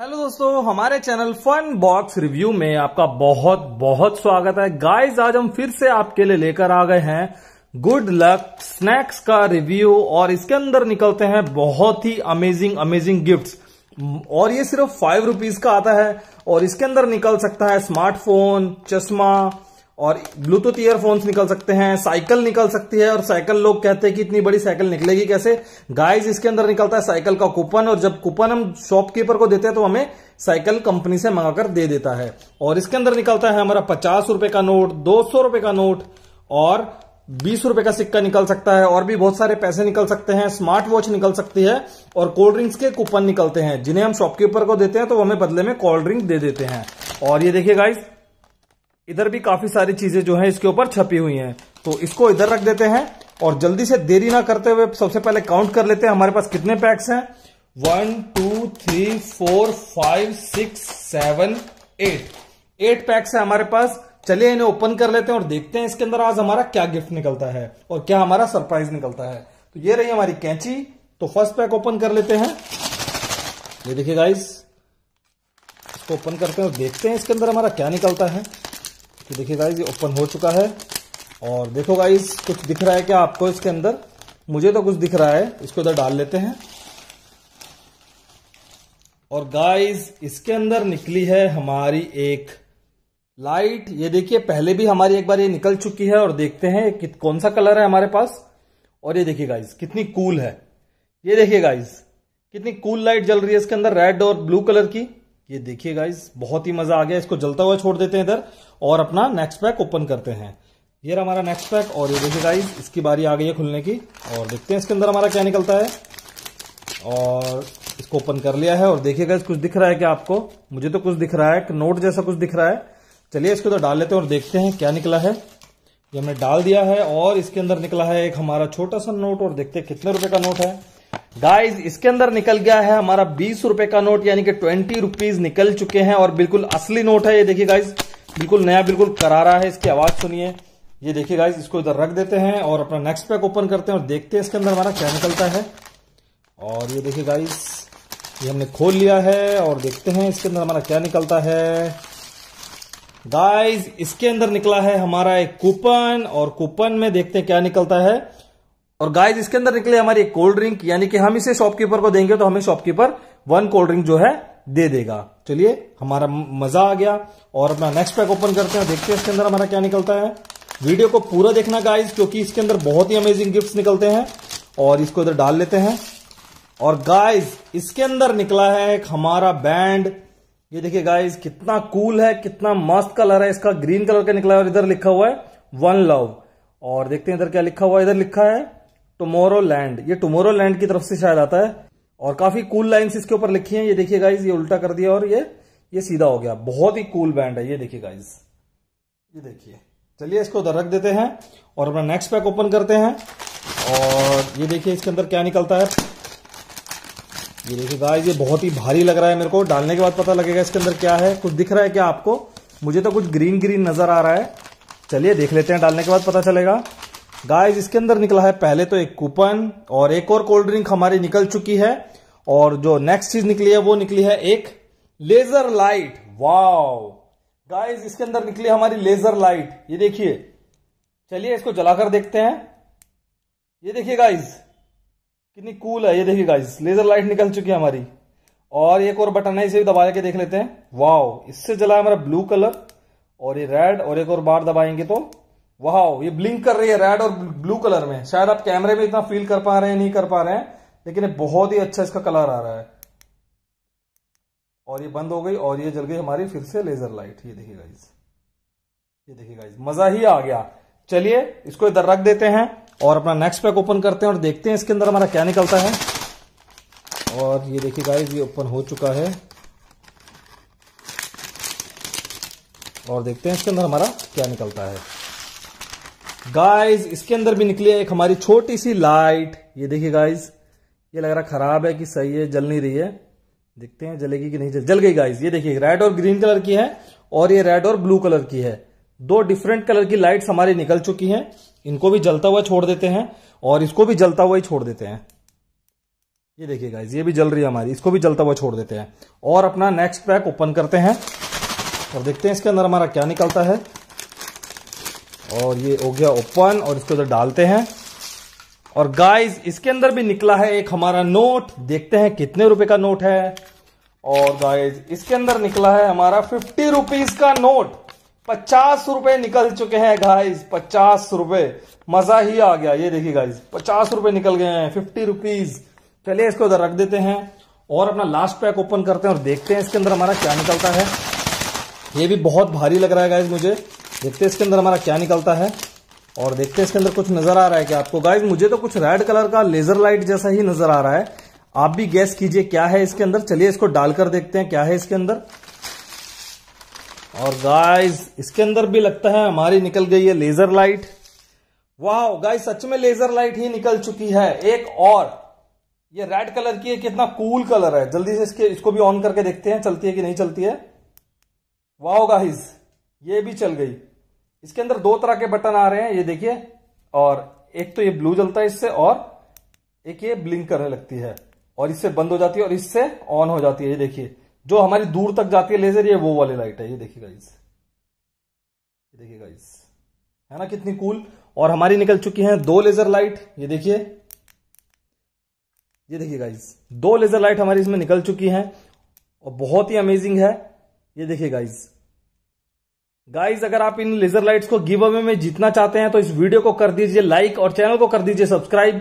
hello दोस्तों हमारे channel fun box review में आपका बहुत बहुत स्वागत है गाइस आज हम फिर से आपके लिए लेकर आ गए हैं गुड लक स्नैक्स का रिव्यू और इसके अंदर निकलते हैं बहुत ही अमेजिंग अमेजिंग गिफ्ट्स और ये सिर्फ फाइव रुपीज का आता है और इसके अंदर निकल सकता है स्मार्टफोन चश्मा और ब्लूटूथ ईयरफोन्स निकल सकते हैं साइकिल निकल सकती है और साइकिल लोग कहते हैं कि इतनी बड़ी साइकिल निकलेगी कैसे गाइस इसके अंदर निकलता है साइकिल का कूपन और जब कूपन हम शॉपकीपर को देते हैं तो हमें साइकिल कंपनी से मंगाकर दे देता है और इसके अंदर निकलता है हमारा पचास रुपए का नोट दो सौ रुपए का नोट और बीस रुपए का सिक्का निकल सकता है और भी बहुत सारे पैसे निकल सकते हैं स्मार्ट वॉच निकल सकती है और कोल्ड ड्रिंक्स के कूपन निकलते हैं जिन्हें हम शॉपकीपर को देते हैं तो हमें बदले में कोल्ड ड्रिंक दे देते हैं और ये देखिए गाइस इधर भी काफी सारी चीजें जो है इसके ऊपर छपी हुई हैं तो इसको इधर रख देते हैं और जल्दी से देरी ना करते हुए सबसे पहले काउंट कर लेते हैं हमारे पास कितने पैक्स हैं one two three four five six seven eight eight packs है हमारे पास चलिए इन्हें ओपन कर लेते हैं और देखते हैं इसके अंदर आज हमारा क्या गिफ्ट निकलता है और क्या हमारा सरप्राइज निकलता है तो ये रही हमारी कैंची तो फर्स्ट पैक ओपन कर लेते हैं ये देखिए गाइस इसको ओपन करते हैं और देखते हैं इसके अंदर हमारा क्या निकलता है तो देखिए गाइज ये ओपन हो चुका है और देखो गाइज कुछ दिख रहा है क्या आपको इसके अंदर मुझे तो कुछ दिख रहा है इसको इधर डाल लेते हैं और गाइज इसके अंदर निकली है हमारी एक लाइट ये देखिए पहले भी हमारी एक बार ये निकल चुकी है और देखते हैं कित कौन सा कलर है हमारे पास और ये देखिए गाइज कितनी कूल है ये देखिए गाइज कितनी कूल लाइट जल रही है इसके अंदर रेड और ब्लू कलर की ये देखिए गाइज बहुत ही मजा आ गया इसको जलता हुआ छोड़ देते हैं इधर और अपना नेक्स्ट पैक ओपन करते हैं ये हमारा नेक्स्ट पैक और ये देखिए गाइज इसकी बारी आ गई है खुलने की और देखते हैं इसके अंदर हमारा क्या निकलता है और इसको ओपन कर लिया है और देखिए गाइज कुछ दिख रहा है क्या आपको मुझे तो कुछ दिख रहा है नोट जैसा कुछ दिख रहा है चलिए इसको तो डाल लेते हैं और देखते हैं क्या निकला है ये हमने डाल दिया है और इसके अंदर निकला है एक हमारा छोटा सा नोट और देखते हैं कितने रुपए का नोट है गाइज इसके अंदर निकल गया है हमारा बीस रुपए का नोट यानी कि ट्वेंटी रुपीज निकल चुके हैं और बिल्कुल असली नोट है ये देखिए गाइज बिल्कुल नया बिल्कुल करारा है इसकी आवाज सुनिए ये देखिए गाइज इसको इधर रख देते हैं और अपना नेक्स्ट पैक ओपन करते हैं और देखते हैं इसके अंदर हमारा क्या निकलता है और ये देखिए गाइज ये हमने खोल लिया है और देखते हैं इसके अंदर हमारा क्या निकलता है गाइज इसके अंदर निकला है हमारा एक कूपन और कूपन में देखते हैं क्या निकलता है और गाइस इसके अंदर निकले हमारी एक कोल्ड ड्रिंक यानी कि हम इसे शॉपकीपर को देंगे तो हमें शॉपकीपर वन कोल्ड ड्रिंक जो है दे देगा चलिए हमारा मजा आ गया और अपना नेक्स्ट पैक ओपन करते हैं देखते हैं इसके अंदर हमारा क्या निकलता है वीडियो को पूरा देखना गाइज क्योंकि इसके अंदर बहुत ही अमेजिंग गिफ्ट निकलते हैं और इसको इधर डाल लेते हैं और गाइज इसके अंदर निकला है हमारा बैंड ये देखिए गाइज कितना कूल है कितना मस्त कलर है इसका ग्रीन कलर का निकला है और इधर लिखा हुआ है वन लव और देखते हैं इधर क्या लिखा हुआ है इधर लिखा है टुमोरो लैंड ये टुमोरो लैंड की तरफ से शायद आता है और काफी कूल लाइन्स इसके ऊपर लिखी हैं ये देखिए गाइज ये उल्टा कर दिया और ये ये सीधा हो गया बहुत ही कूल बैंड है ये देखिए गाइज ये देखिए चलिए इसको उधर रख देते हैं और अपना नेक्स्ट पैक ओपन करते हैं और ये देखिए इसके अंदर क्या निकलता है ये देखिए गाइज ये बहुत ही भारी लग रहा है मेरे को डालने के बाद पता लगेगा इसके अंदर क्या है कुछ दिख रहा है क्या आपको मुझे तो कुछ ग्रीन ग्रीन नजर आ रहा है चलिए देख लेते हैं डालने के बाद पता चलेगा गाइस इसके अंदर निकला है पहले तो एक कूपन और एक और कोल्ड ड्रिंक हमारी निकल चुकी है और जो नेक्स्ट चीज निकली है वो निकली है एक लेजर लाइट वाओ गाइस इसके अंदर निकली हमारी लेजर लाइट ये देखिए चलिए इसको जलाकर देखते हैं ये देखिए गाइस कितनी कूल है ये देखिए गाइस लेजर लाइट निकल चुकी है हमारी और एक और बटन है इसे भी दबा के देख लेते हैं वाओ इससे जला है हमारा ब्लू कलर और ये रेड और एक और बार दबाएंगे तो वाह ये ब्लिंक कर रही है रेड और ब्लू कलर में शायद आप कैमरे में इतना फील कर पा रहे हैं नहीं कर पा रहे हैं लेकिन बहुत ही अच्छा इसका कलर आ रहा है और ये बंद हो गई और ये जल गई हमारी फिर से लेजर लाइट ये देखिए गाइज ये देखिए गाइज मजा ही आ गया चलिए इसको इधर रख देते हैं और अपना नेक्स्ट पैक ओपन करते हैं और देखते हैं इसके अंदर हमारा क्या निकलता है और ये देखिए गाइज ये ओपन हो चुका है और देखते हैं इसके अंदर हमारा क्या निकलता है गाइस इसके अंदर भी निकली है एक हमारी छोटी सी लाइट ये देखिए गाइस ये लग रहा खराब है कि सही है जल नहीं रही है देखते हैं जलेगी कि नहीं जल जल गई गाइस ये देखिए रेड और ग्रीन कलर की है और ये रेड और ब्लू कलर की है दो डिफरेंट कलर की लाइट्स हमारी निकल चुकी हैं इनको भी जलता हुआ छोड़ देते हैं और इसको भी जलता हुआ ही छोड़ देते हैं ये देखिए गाइज ये भी जल रही है हमारी इसको भी जलता हुआ छोड़ देते हैं और अपना नेक्स्ट पैक ओपन करते हैं और देखते हैं इसके अंदर हमारा क्या निकलता है और ये हो गया ओपन और इसके उधर डालते हैं और गाइस इसके अंदर भी निकला है एक हमारा नोट देखते हैं कितने रुपए का नोट है और गाइस इसके अंदर निकला है हमारा फिफ्टी रुपीज का नोट पचास रुपए निकल चुके हैं गाइस पचास रुपए मजा ही आ गया ये देखिए गाइस पचास रुपए निकल गए हैं फिफ्टी रुपीज चलिए इसको उधर रख देते हैं और अपना लास्ट पैक ओपन करते हैं और देखते हैं इसके अंदर हमारा क्या निकलता है ये भी बहुत भारी लग रहा है गाइज मुझे देखते हैं इसके अंदर हमारा क्या निकलता है और देखते हैं इसके अंदर कुछ नजर आ रहा है क्या आपको गाइज मुझे तो कुछ रेड कलर का लेजर लाइट जैसा ही नजर आ रहा है आप भी गैस कीजिए क्या है इसके अंदर चलिए इसको डालकर देखते हैं क्या है इसके अंदर और गाइज इसके अंदर भी लगता है हमारी निकल गई है लेजर लाइट वाह गाइज सच में लेजर लाइट ही निकल चुकी है एक और ये रेड कलर की है कितना कूल कलर है जल्दी से इसके इसको भी ऑन करके देखते हैं चलती है कि नहीं चलती है वाह गाइज ये भी चल गई इसके अंदर दो तरह के बटन आ रहे हैं ये देखिए और एक तो ये ब्लू जलता है इससे और एक ये ब्लिंक करने लगती है और इससे बंद हो जाती है और इससे ऑन हो जाती है ये देखिए जो हमारी दूर तक जाती है लेजर ये वो वाली लाइट है ये देखिए गाइस ये देखिए गाइस है ना कितनी कूल और हमारी निकल चुकी है दो लेजर लाइट ये देखिए ये देखिए गाइस दो लेजर लाइट हमारी इसमें निकल चुकी है और बहुत ही अमेजिंग है ये देखिए गाइस गाइज अगर आप इन लेजर लाइट्स को गिव अवे में जीतना चाहते हैं तो इस वीडियो को कर दीजिए लाइक और चैनल को कर दीजिए सब्सक्राइब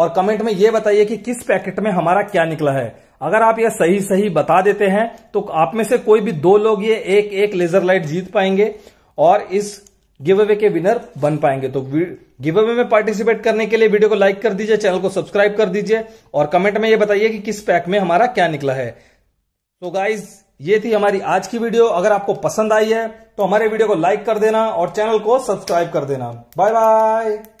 और कमेंट में यह बताइए कि किस पैकेट में हमारा क्या निकला है अगर आप यह सही सही बता देते हैं तो आप में से कोई भी दो लोग ये एक एक लेजर लाइट जीत पाएंगे और इस गिव अवे के विनर बन पाएंगे तो गिव अवे में पार्टिसिपेट करने के लिए वीडियो को लाइक कर दीजिए चैनल को सब्सक्राइब कर दीजिए और कमेंट में यह बताइए कि किस पैक में हमारा क्या निकला है तो गाइज ये थी हमारी आज की वीडियो अगर आपको पसंद आई है तो हमारे वीडियो को लाइक कर देना और चैनल को सब्सक्राइब कर देना बाय बाय